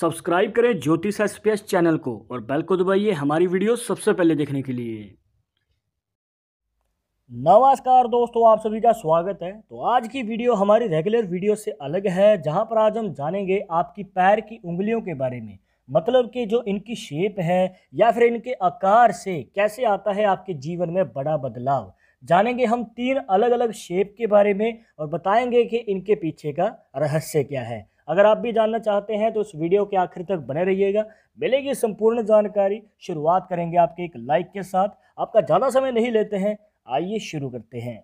subscribe करें ज्योतिष S channel को और बेल को दबाइए हमारी वीडियो सबसे पहले देखने के लिए नमस्कार दोस्तों आप सभी का स्वागत है तो आज की वीडियो हमारी रेगुलर वीडियो से अलग है जहां पर आज हम जानेंगे आपकी पैर की उंगलियों के बारे में मतलब कि जो इनकी शेप है या फिर इनके आकार से कैसे आता है आपके जीवन में बड़ा बदलाव जानेंगे हम तीन अलग अलग शेप के बारे में और बताएंगे कि इनके पीछे का रहस्य क्या है अगर आप भी जानना चाहते हैं तो इस वीडियो के आखिर तक बने रहिएगा मिलेगी संपूर्ण जानकारी शुरुआत करेंगे आपके एक लाइक के साथ आपका ज़्यादा समय नहीं लेते हैं आइए शुरू करते हैं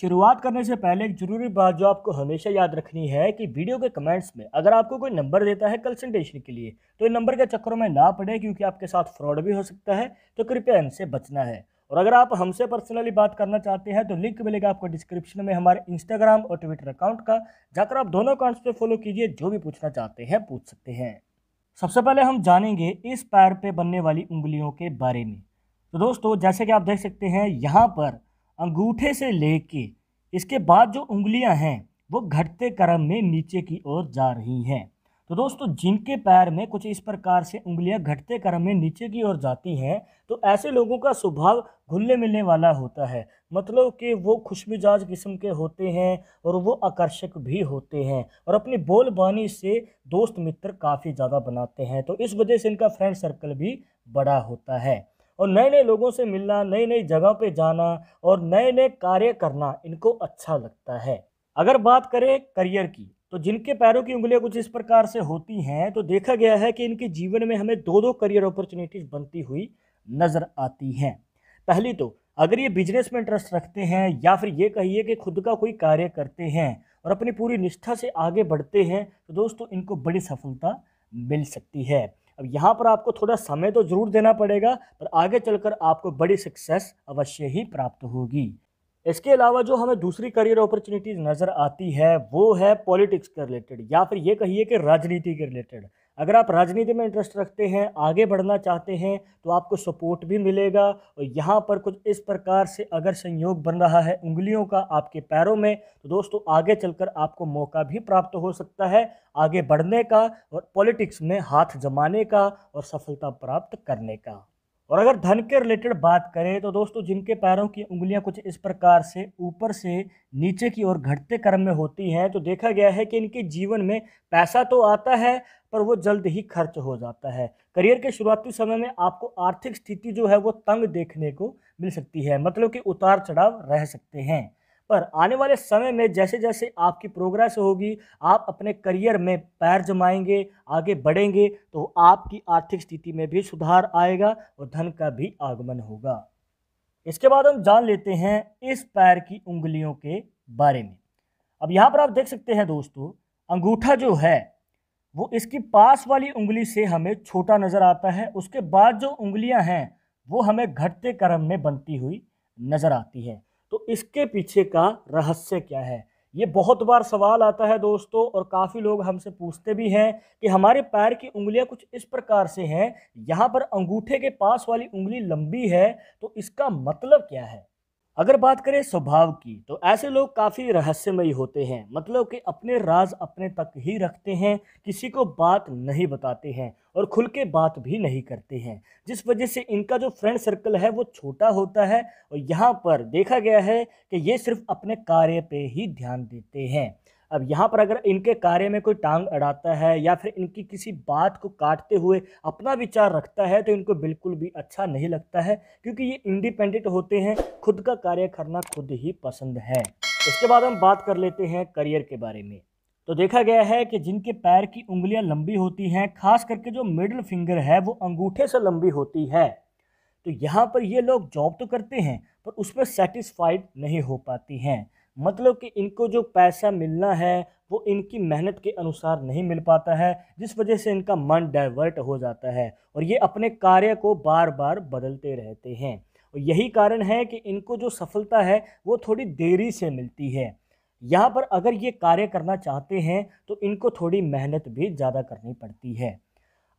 शुरुआत करने से पहले एक जरूरी बात जो आपको हमेशा याद रखनी है कि वीडियो के कमेंट्स में अगर आपको कोई नंबर देता है कंसल्टेशन के लिए तो इन नंबर के चक्करों में ना पड़े क्योंकि आपके साथ फ्रॉड भी हो सकता है तो कृपया इनसे बचना है और अगर आप हमसे पर्सनली बात करना चाहते हैं तो लिंक मिलेगा आपको डिस्क्रिप्शन में हमारे इंस्टाग्राम और ट्विटर अकाउंट का जाकर आप दोनों अकाउंट्स पे फॉलो कीजिए जो भी पूछना चाहते हैं पूछ सकते हैं सबसे पहले हम जानेंगे इस पैर पे बनने वाली उंगलियों के बारे में तो दोस्तों जैसे कि आप देख सकते हैं यहाँ पर अंगूठे से ले इसके बाद जो उंगलियाँ हैं वो घटते क्रम में नीचे की ओर जा रही हैं तो दोस्तों जिनके पैर में कुछ इस प्रकार से उंगलियां घटते क्रम में नीचे की ओर जाती हैं तो ऐसे लोगों का स्वभाव घुलने मिलने वाला होता है मतलब कि वो खुशमिजाज किस्म के होते हैं और वो आकर्षक भी होते हैं और अपनी बोलबानी से दोस्त मित्र काफ़ी ज़्यादा बनाते हैं तो इस वजह से इनका फ्रेंड सर्कल भी बड़ा होता है और नए नए लोगों से मिलना नई नई जगह पर जाना और नए नए कार्य करना इनको अच्छा लगता है अगर बात करें करियर की तो जिनके पैरों की उंगलियां कुछ इस प्रकार से होती हैं तो देखा गया है कि इनके जीवन में हमें दो दो करियर अपॉर्चुनिटीज़ बनती हुई नज़र आती हैं पहली तो अगर ये बिजनेस में इंटरेस्ट रखते हैं या फिर ये कहिए कि खुद का कोई कार्य करते हैं और अपनी पूरी निष्ठा से आगे बढ़ते हैं तो दोस्तों इनको बड़ी सफलता मिल सकती है अब यहाँ पर आपको थोड़ा समय तो ज़रूर देना पड़ेगा पर आगे चलकर आपको बड़ी सक्सेस अवश्य ही प्राप्त होगी इसके अलावा जो हमें दूसरी करियर अपॉर्चुनिटीज़ नज़र आती है वो है पॉलिटिक्स के रिलेटेड या फिर ये कहिए कि राजनीति के रिलेटेड अगर आप राजनीति में इंटरेस्ट रखते हैं आगे बढ़ना चाहते हैं तो आपको सपोर्ट भी मिलेगा और यहाँ पर कुछ इस प्रकार से अगर संयोग बन रहा है उंगलियों का आपके पैरों में तो दोस्तों आगे चलकर आपको मौका भी प्राप्त हो सकता है आगे बढ़ने का और पॉलिटिक्स में हाथ जमाने का और सफलता प्राप्त करने का और अगर धन के रिलेटेड बात करें तो दोस्तों जिनके पैरों की उंगलियां कुछ इस प्रकार से ऊपर से नीचे की ओर घटते क्रम में होती हैं तो देखा गया है कि इनके जीवन में पैसा तो आता है पर वो जल्द ही खर्च हो जाता है करियर के शुरुआती समय में आपको आर्थिक स्थिति जो है वो तंग देखने को मिल सकती है मतलब कि उतार चढ़ाव रह सकते हैं पर आने वाले समय में जैसे जैसे आपकी प्रोग्रेस होगी आप अपने करियर में पैर जमाएंगे आगे बढ़ेंगे तो आपकी आर्थिक स्थिति में भी सुधार आएगा और धन का भी आगमन होगा इसके बाद हम जान लेते हैं इस पैर की उंगलियों के बारे में अब यहाँ पर आप देख सकते हैं दोस्तों अंगूठा जो है वो इसकी पास वाली उंगली से हमें छोटा नज़र आता है उसके बाद जो उंगलियां हैं वो हमें घटते क्रम में बनती हुई नज़र आती है तो इसके पीछे का रहस्य क्या है ये बहुत बार सवाल आता है दोस्तों और काफ़ी लोग हमसे पूछते भी हैं कि हमारे पैर की उंगलियां कुछ इस प्रकार से हैं यहाँ पर अंगूठे के पास वाली उंगली लंबी है तो इसका मतलब क्या है अगर बात करें स्वभाव की तो ऐसे लोग काफ़ी रहस्यमयी होते हैं मतलब कि अपने राज अपने तक ही रखते हैं किसी को बात नहीं बताते हैं और खुल के बात भी नहीं करते हैं जिस वजह से इनका जो फ्रेंड सर्कल है वो छोटा होता है और यहाँ पर देखा गया है कि ये सिर्फ अपने कार्य पे ही ध्यान देते हैं अब यहाँ पर अगर इनके कार्य में कोई टांग अड़ाता है या फिर इनकी किसी बात को काटते हुए अपना विचार रखता है तो इनको बिल्कुल भी अच्छा नहीं लगता है क्योंकि ये इंडिपेंडेंट होते हैं खुद का कार्य करना खुद ही पसंद है इसके बाद हम बात कर लेते हैं करियर के बारे में तो देखा गया है कि जिनके पैर की उंगलियां लंबी होती हैं खास करके जो मिडिल फिंगर है वो अंगूठे से लंबी होती है तो यहाँ पर ये लोग जॉब तो करते हैं पर उसमें सेटिस्फाइड नहीं हो पाती हैं मतलब कि इनको जो पैसा मिलना है वो इनकी मेहनत के अनुसार नहीं मिल पाता है जिस वजह से इनका मन डाइवर्ट हो जाता है और ये अपने कार्य को बार बार बदलते रहते हैं और यही कारण है कि इनको जो सफलता है वो थोड़ी देरी से मिलती है यहाँ पर अगर ये कार्य करना चाहते हैं तो इनको थोड़ी मेहनत भी ज़्यादा करनी पड़ती है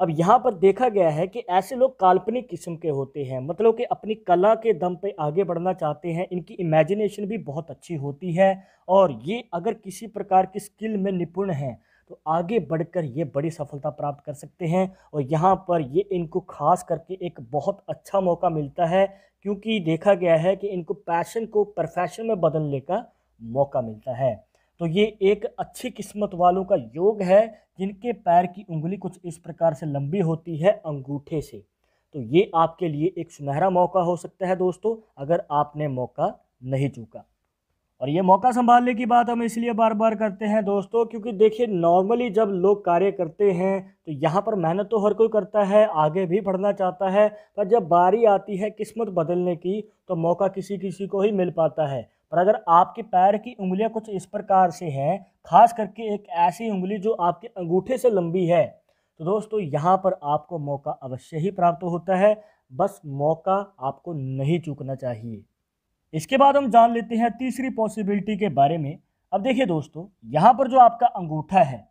अब यहाँ पर देखा गया है कि ऐसे लोग काल्पनिक किस्म के होते हैं मतलब कि अपनी कला के दम पे आगे बढ़ना चाहते हैं इनकी इमेजिनेशन भी बहुत अच्छी होती है और ये अगर किसी प्रकार की स्किल में निपुण हैं तो आगे बढ़कर ये बड़ी सफलता प्राप्त कर सकते हैं और यहाँ पर ये इनको खास करके एक बहुत अच्छा मौका मिलता है क्योंकि देखा गया है कि इनको पैशन को प्रोफेशन में बदलने का मौका मिलता है तो ये एक अच्छी किस्मत वालों का योग है जिनके पैर की उंगली कुछ इस प्रकार से लंबी होती है अंगूठे से तो ये आपके लिए एक सुनहरा मौका हो सकता है दोस्तों अगर आपने मौका नहीं चूका और ये मौका संभालने की बात हम इसलिए बार बार करते हैं दोस्तों क्योंकि देखिए नॉर्मली जब लोग कार्य करते हैं तो यहाँ पर मेहनत तो हर कोई करता है आगे भी बढ़ना चाहता है पर जब बारी आती है किस्मत बदलने की तो मौका किसी किसी को ही मिल पाता है और अगर आपके पैर की उंगलियां कुछ इस प्रकार से हैं खास करके एक ऐसी उंगली जो आपके अंगूठे से लंबी है तो दोस्तों यहाँ पर आपको मौका अवश्य ही प्राप्त होता है बस मौका आपको नहीं चूकना चाहिए इसके बाद हम जान लेते हैं तीसरी पॉसिबिलिटी के बारे में अब देखिए दोस्तों यहाँ पर जो आपका अंगूठा है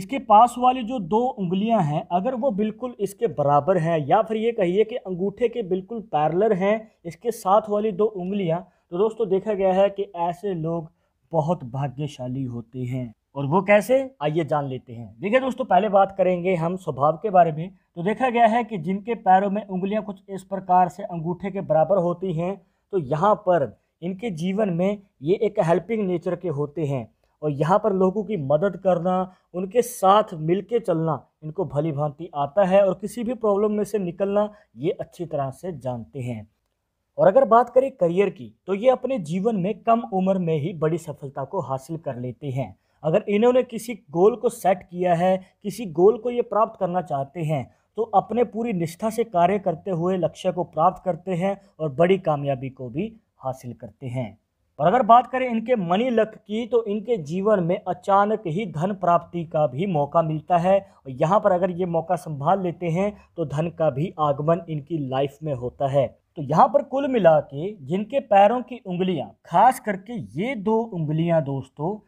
इसके पास वाली जो दो उंगलियां हैं अगर वो बिल्कुल इसके बराबर हैं या फिर ये कहिए कि अंगूठे के बिल्कुल पैरलर हैं इसके साथ वाली दो उंगलियां तो दोस्तों देखा गया है कि ऐसे लोग बहुत भाग्यशाली होते हैं और वो कैसे आइए जान लेते हैं देखिए दोस्तों पहले बात करेंगे हम स्वभाव के बारे में तो देखा गया है कि जिनके पैरों में उंगलियां कुछ इस प्रकार से अंगूठे के बराबर होती हैं तो यहाँ पर इनके जीवन में ये एक हेल्पिंग नेचर के होते हैं और यहाँ पर लोगों की मदद करना उनके साथ मिल चलना इनको भली भांति आता है और किसी भी प्रॉब्लम में से निकलना ये अच्छी तरह से जानते हैं और अगर बात करें करियर की तो ये अपने जीवन में कम उम्र में ही बड़ी सफलता को हासिल कर लेते हैं अगर इन्होंने किसी गोल को सेट किया है किसी गोल को ये प्राप्त करना चाहते हैं तो अपने पूरी निष्ठा से कार्य करते हुए लक्ष्य को प्राप्त करते हैं और बड़ी कामयाबी को भी हासिल करते हैं और अगर बात करें इनके मनी लक की तो इनके जीवन में अचानक ही धन प्राप्ति का भी मौका मिलता है और यहाँ पर अगर ये मौका संभाल लेते हैं तो धन का भी आगमन इनकी लाइफ में होता है तो यहाँ पर कुल मिला के जिनके पैरों की उंगलियाँ खास करके ये दो उंगलियाँ दोस्तों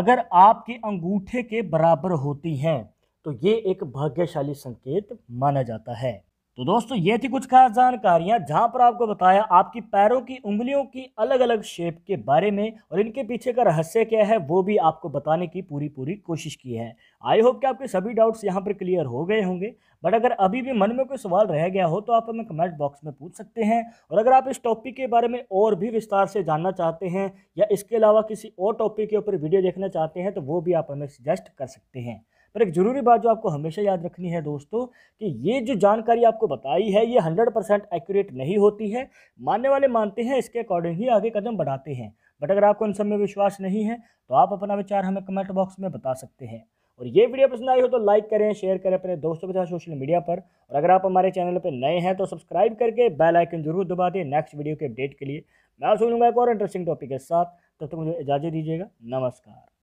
अगर आपके अंगूठे के बराबर होती हैं तो ये एक भाग्यशाली संकेत माना जाता है तो दोस्तों ये थी कुछ खास जानकारियाँ जहाँ पर आपको बताया आपकी पैरों की उंगलियों की अलग अलग शेप के बारे में और इनके पीछे का रहस्य क्या है वो भी आपको बताने की पूरी पूरी कोशिश की है आई होप कि आपके सभी डाउट्स यहाँ पर क्लियर हो गए होंगे बट अगर अभी भी मन में कोई सवाल रह गया हो तो आप हमें कमेंट बॉक्स में पूछ सकते हैं और अगर आप इस टॉपिक के बारे में और भी विस्तार से जानना चाहते हैं या इसके अलावा किसी और टॉपिक के ऊपर वीडियो देखना चाहते हैं तो वो भी आप हमें सजेस्ट कर सकते हैं पर एक ज़रूरी बात जो आपको हमेशा याद रखनी है दोस्तों कि ये जो जानकारी आपको बताई है ये हंड्रेड परसेंट एक्यूरेट नहीं होती है मानने वाले मानते हैं इसके अकॉर्डिंग ही आगे कदम बढ़ाते हैं बट अगर आपको इन सब में विश्वास नहीं है तो आप अपना विचार हमें कमेंट बॉक्स में बता सकते हैं और ये वीडियो पसंद आई हो तो लाइक करें शेयर करें अपने दोस्तों के साथ सोशल मीडिया पर और अगर आप हमारे चैनल पर नए हैं तो सब्सक्राइब करके बेल आइकन जरूर दबा दें नेक्स्ट वीडियो के अपडेट के लिए मैं सुनूंगा एक और इंटरेस्टिंग टॉपिक के साथ तब तक मुझे इजाज़त दीजिएगा नमस्कार